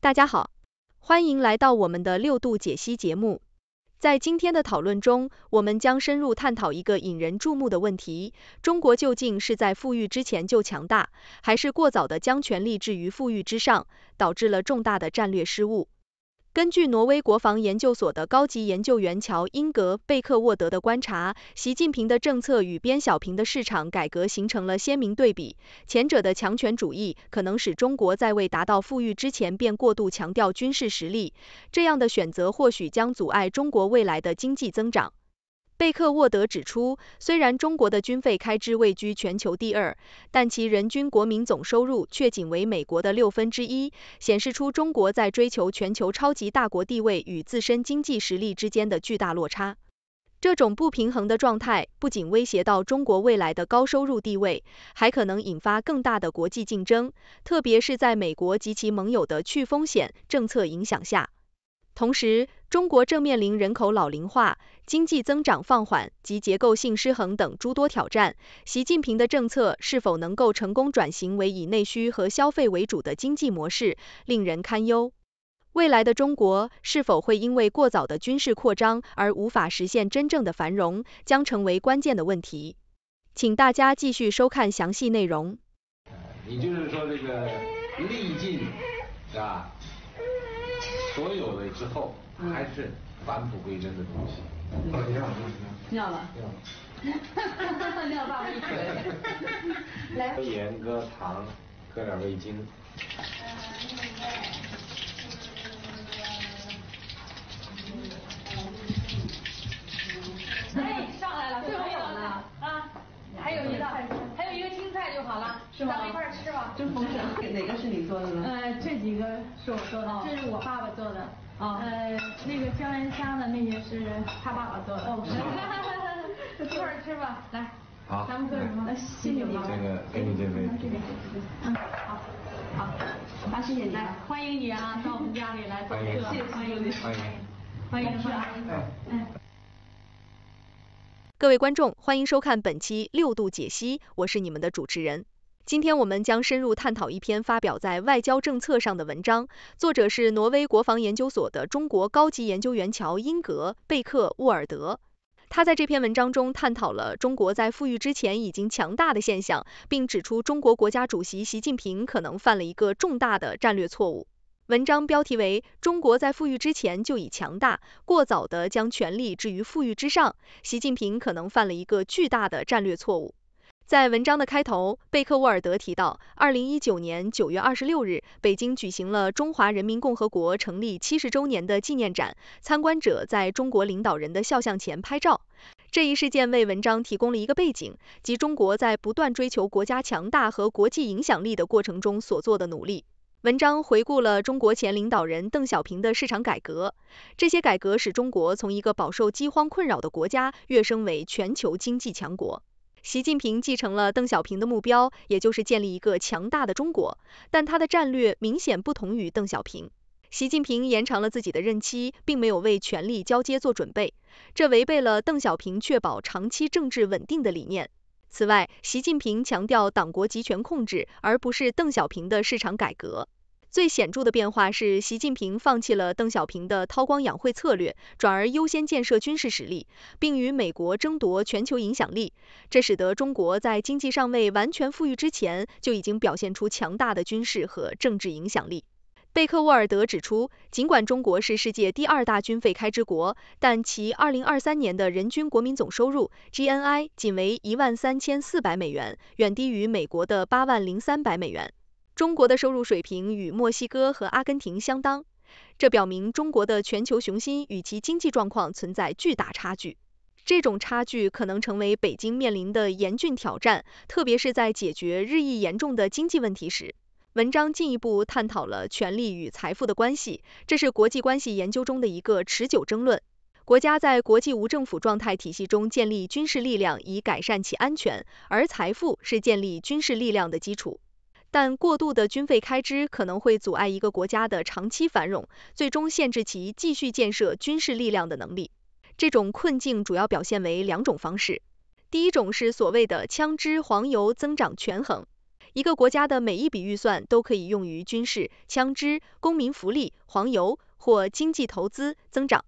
大家好，欢迎来到我们的六度解析节目。在今天的讨论中，我们将深入探讨一个引人注目的问题：中国究竟是在富裕之前就强大，还是过早的将权力置于富裕之上，导致了重大的战略失误？根据挪威国防研究所的高级研究员乔·英格贝克沃德的观察，习近平的政策与边小平的市场改革形成了鲜明对比。前者的强权主义可能使中国在未达到富裕之前便过度强调军事实力，这样的选择或许将阻碍中国未来的经济增长。贝克沃德指出，虽然中国的军费开支位居全球第二，但其人均国民总收入却仅为美国的六分之一，显示出中国在追求全球超级大国地位与自身经济实力之间的巨大落差。这种不平衡的状态不仅威胁到中国未来的高收入地位，还可能引发更大的国际竞争，特别是在美国及其盟友的去风险政策影响下。同时，中国正面临人口老龄化、经济增长放缓及结构性失衡等诸多挑战。习近平的政策是否能够成功转型为以内需和消费为主的经济模式，令人堪忧。未来的中国是否会因为过早的军事扩张而无法实现真正的繁荣，将成为关键的问题。请大家继续收看详细内容。你就是说这个历尽，是吧？所有的之后，还是返璞归真的东西。尿了，尿了，尿了，尿爸爸一堆。来，搁盐，搁糖，搁点味精。真丰盛。哪个是你做的呢？呃，这几个是我做的，这是我爸爸做的。啊，呃，那个香烟虾的那些是他爸爸做的。哦，哈哈会儿吃吧，来。好。咱们吃什么？谢谢你，这个给你这杯。这这嗯，好。好，感谢你，欢迎你啊，到我们家里来做客。谢谢，谢谢你欢迎。欢迎，欢迎，欢各位观众，欢迎收看本期六度解析，我是你们的主持人。今天我们将深入探讨一篇发表在《外交政策》上的文章，作者是挪威国防研究所的中国高级研究员乔英格贝克·沃尔德。他在这篇文章中探讨了中国在富裕之前已经强大的现象，并指出中国国家主席习近平可能犯了一个重大的战略错误。文章标题为《中国在富裕之前就已强大，过早地将权力置于富裕之上，习近平可能犯了一个巨大的战略错误》。在文章的开头，贝克沃尔德提到，二零一九年九月二十六日，北京举行了中华人民共和国成立七十周年的纪念展，参观者在中国领导人的肖像前拍照。这一事件为文章提供了一个背景，即中国在不断追求国家强大和国际影响力的过程中所做的努力。文章回顾了中国前领导人邓小平的市场改革，这些改革使中国从一个饱受饥荒困扰的国家跃升为全球经济强国。习近平继承了邓小平的目标，也就是建立一个强大的中国，但他的战略明显不同于邓小平。习近平延长了自己的任期，并没有为权力交接做准备，这违背了邓小平确保长期政治稳定的理念。此外，习近平强调党国集权控制，而不是邓小平的市场改革。最显著的变化是，习近平放弃了邓小平的韬光养晦策略，转而优先建设军事实力，并与美国争夺全球影响力。这使得中国在经济尚未完全富裕之前，就已经表现出强大的军事和政治影响力。贝克沃尔德指出，尽管中国是世界第二大军费开支国，但其2023年的人均国民总收入 （GNI） 仅为13,400美元，远低于美国的80,300美元。中国的收入水平与墨西哥和阿根廷相当，这表明中国的全球雄心与其经济状况存在巨大差距。这种差距可能成为北京面临的严峻挑战，特别是在解决日益严重的经济问题时。文章进一步探讨了权力与财富的关系，这是国际关系研究中的一个持久争论。国家在国际无政府状态体系中建立军事力量以改善其安全，而财富是建立军事力量的基础。但过度的军费开支可能会阻碍一个国家的长期繁荣，最终限制其继续建设军事力量的能力。这种困境主要表现为两种方式。第一种是所谓的“枪支黄油增长权衡”，一个国家的每一笔预算都可以用于军事、枪支、公民福利、黄油或经济投资增长。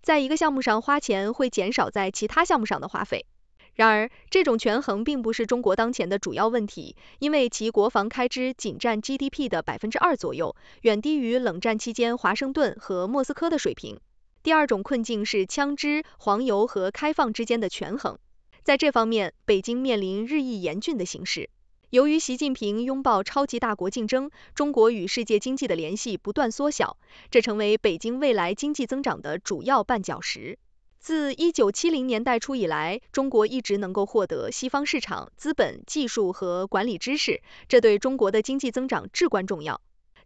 在一个项目上花钱会减少在其他项目上的花费。然而，这种权衡并不是中国当前的主要问题，因为其国防开支仅占 GDP 的百分之二左右，远低于冷战期间华盛顿和莫斯科的水平。第二种困境是枪支、黄油和开放之间的权衡。在这方面，北京面临日益严峻的形势。由于习近平拥抱超级大国竞争，中国与世界经济的联系不断缩小，这成为北京未来经济增长的主要绊脚石。自一九七零年代初以来，中国一直能够获得西方市场、资本、技术和管理知识，这对中国的经济增长至关重要。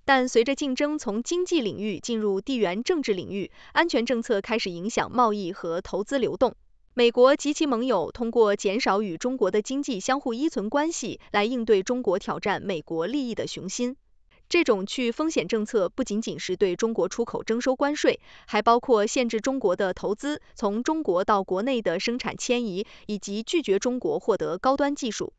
但随着竞争从经济领域进入地缘政治领域，安全政策开始影响贸易和投资流动。美国及其盟友通过减少与中国的经济相互依存关系，来应对中国挑战美国利益的雄心。这种去风险政策不仅仅是对中国出口征收关税，还包括限制中国的投资、从中国到国内的生产迁移以及拒绝中国获得高端技术。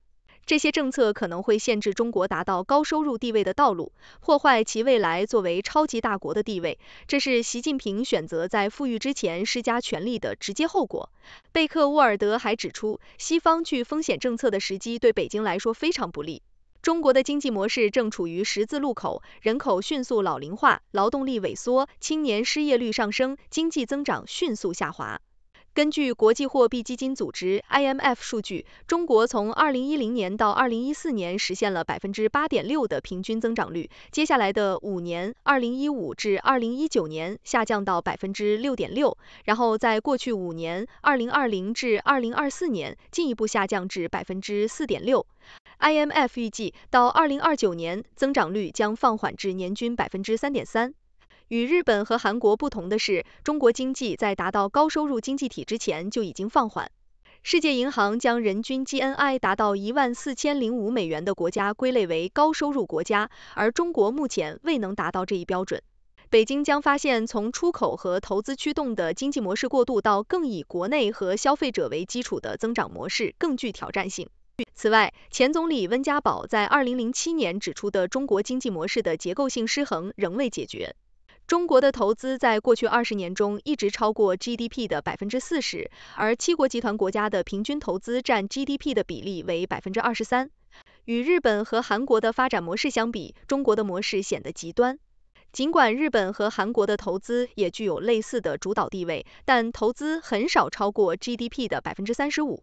这些政策可能会限制中国达到高收入地位的道路，破坏其未来作为超级大国的地位。这是习近平选择在富裕之前施加权力的直接后果。贝克沃尔德还指出，西方去风险政策的时机对北京来说非常不利。中国的经济模式正处于十字路口，人口迅速老龄化，劳动力萎缩，青年失业率上升，经济增长迅速下滑。根据国际货币基金组织 （IMF） 数据，中国从2010年到2014年实现了8.6%的平均增长率。接下来的五年 （2015 至2019年）下降到6.6%，然后在过去五年 （2020 至2024年）进一步下降至4.6%。IMF 预计，到2029年，增长率将放缓至年均3.3%。与日本和韩国不同的是，中国经济在达到高收入经济体之前就已经放缓。世界银行将人均 GNI 达到一万四千零五美元的国家归类为高收入国家，而中国目前未能达到这一标准。北京将发现，从出口和投资驱动的经济模式过渡到更以国内和消费者为基础的增长模式更具挑战性。此外，前总理温家宝在2007年指出的中国经济模式的结构性失衡仍未解决。中国的投资在过去二十年中一直超过 GDP 的百分之四十，而七国集团国家的平均投资占 GDP 的比例为百分之二十三。与日本和韩国的发展模式相比，中国的模式显得极端。尽管日本和韩国的投资也具有类似的主导地位，但投资很少超过 GDP 的百分之三十五。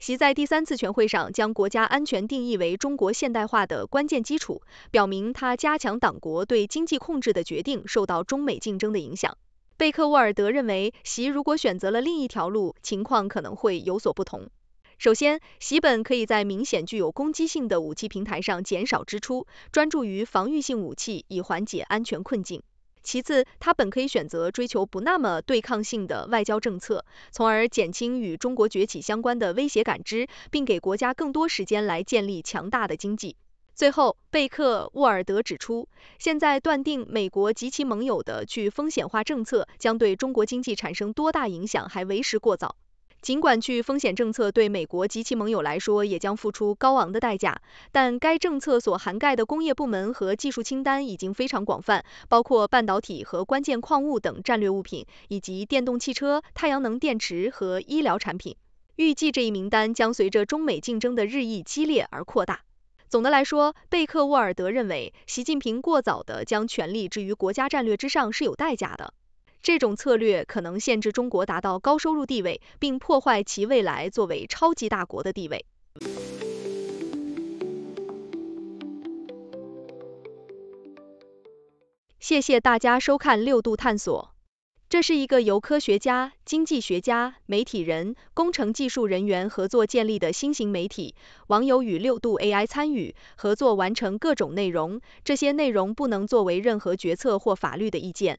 习在第三次全会上将国家安全定义为中国现代化的关键基础，表明他加强党国对经济控制的决定受到中美竞争的影响。贝克沃尔德认为，习如果选择了另一条路，情况可能会有所不同。首先，习本可以在明显具有攻击性的武器平台上减少支出，专注于防御性武器，以缓解安全困境。其次，他本可以选择追求不那么对抗性的外交政策，从而减轻与中国崛起相关的威胁感知，并给国家更多时间来建立强大的经济。最后，贝克·沃尔德指出，现在断定美国及其盟友的去风险化政策将对中国经济产生多大影响还为时过早。尽管去风险政策对美国及其盟友来说也将付出高昂的代价，但该政策所涵盖的工业部门和技术清单已经非常广泛，包括半导体和关键矿物等战略物品，以及电动汽车、太阳能电池和医疗产品。预计这一名单将随着中美竞争的日益激烈而扩大。总的来说，贝克·沃尔德认为，习近平过早地将权力置于国家战略之上是有代价的。这种策略可能限制中国达到高收入地位，并破坏其未来作为超级大国的地位。谢谢大家收看六度探索，这是一个由科学家、经济学家、媒体人、工程技术人员合作建立的新型媒体。网友与六度 AI 参与合作完成各种内容，这些内容不能作为任何决策或法律的意见。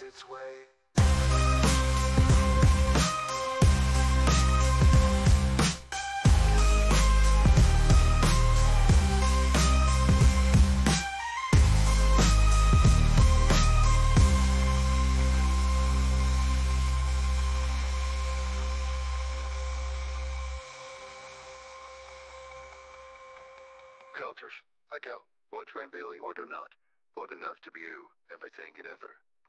finds its way. I go, what friendly or not, but enough to be you, everything and ever.